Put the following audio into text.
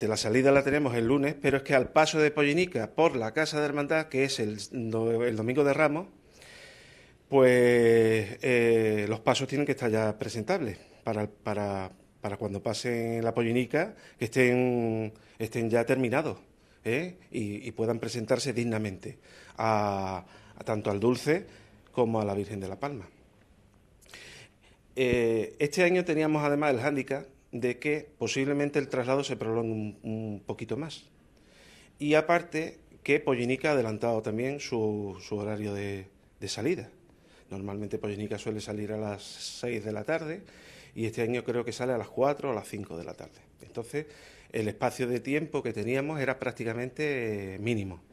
la salida la tenemos el lunes, pero es que al paso de Pollinica por la Casa de Hermandad, que es el, domingo de Ramos, pues eh, los pasos tienen que estar ya presentables para, cuando pasen la Pollinica, que estén, estén ya terminados ¿eh? y, puedan presentarse dignamente a, tanto al Dulce como a la Virgen de la Palma. Eh, este año teníamos además el hándicap de que posiblemente el traslado se prolongue un, poquito más. Y aparte que Pollinica ha adelantado también su, su horario de, de, salida. Normalmente Pollinica suele salir a las 6 de la tarde y este año creo que sale a las 4 o a las 5 de la tarde. Entonces el espacio de tiempo que teníamos era prácticamente eh, mínimo.